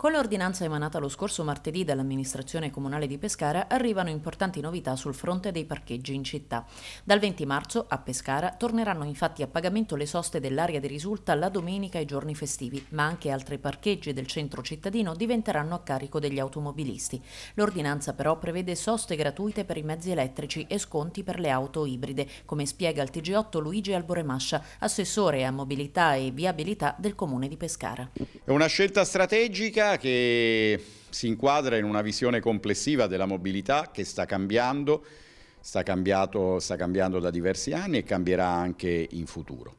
Con l'ordinanza emanata lo scorso martedì dall'amministrazione comunale di Pescara arrivano importanti novità sul fronte dei parcheggi in città. Dal 20 marzo a Pescara torneranno infatti a pagamento le soste dell'area di risulta la domenica e i giorni festivi, ma anche altri parcheggi del centro cittadino diventeranno a carico degli automobilisti. L'ordinanza però prevede soste gratuite per i mezzi elettrici e sconti per le auto ibride, come spiega il TG8 Luigi Alboremascia, assessore a mobilità e viabilità del comune di Pescara. È una scelta strategica che si inquadra in una visione complessiva della mobilità che sta cambiando, sta, cambiato, sta cambiando da diversi anni e cambierà anche in futuro.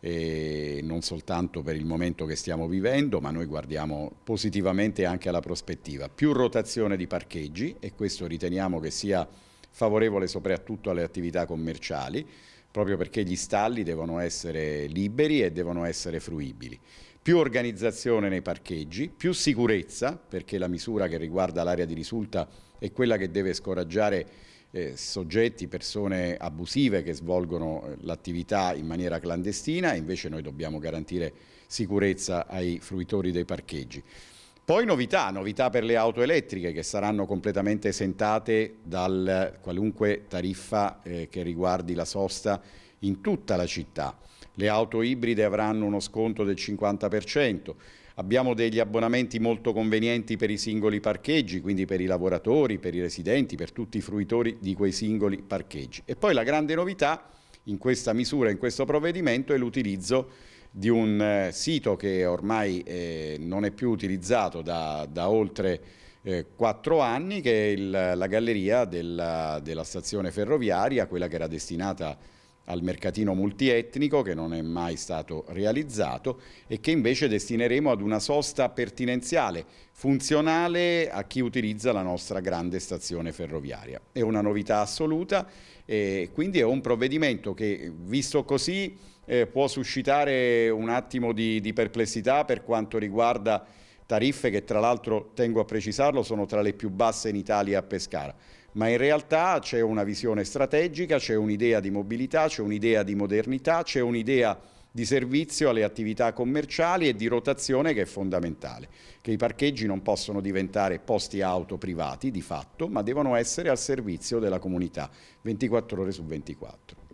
E non soltanto per il momento che stiamo vivendo, ma noi guardiamo positivamente anche alla prospettiva. Più rotazione di parcheggi e questo riteniamo che sia favorevole soprattutto alle attività commerciali, proprio perché gli stalli devono essere liberi e devono essere fruibili più organizzazione nei parcheggi, più sicurezza, perché la misura che riguarda l'area di risulta è quella che deve scoraggiare eh, soggetti, persone abusive che svolgono eh, l'attività in maniera clandestina, invece noi dobbiamo garantire sicurezza ai fruitori dei parcheggi. Poi novità, novità per le auto elettriche che saranno completamente esentate da qualunque tariffa eh, che riguardi la sosta in tutta la città. Le auto ibride avranno uno sconto del 50%, abbiamo degli abbonamenti molto convenienti per i singoli parcheggi, quindi per i lavoratori, per i residenti, per tutti i fruitori di quei singoli parcheggi. E poi la grande novità in questa misura, in questo provvedimento, è l'utilizzo di un eh, sito che ormai eh, non è più utilizzato da, da oltre eh, quattro anni che è il, la galleria della, della stazione ferroviaria, quella che era destinata al mercatino multietnico che non è mai stato realizzato e che invece destineremo ad una sosta pertinenziale, funzionale a chi utilizza la nostra grande stazione ferroviaria. È una novità assoluta e quindi è un provvedimento che visto così eh, può suscitare un attimo di, di perplessità per quanto riguarda tariffe che tra l'altro, tengo a precisarlo, sono tra le più basse in Italia a Pescara ma in realtà c'è una visione strategica, c'è un'idea di mobilità, c'è un'idea di modernità, c'è un'idea di servizio alle attività commerciali e di rotazione che è fondamentale, che i parcheggi non possono diventare posti auto privati di fatto, ma devono essere al servizio della comunità 24 ore su 24.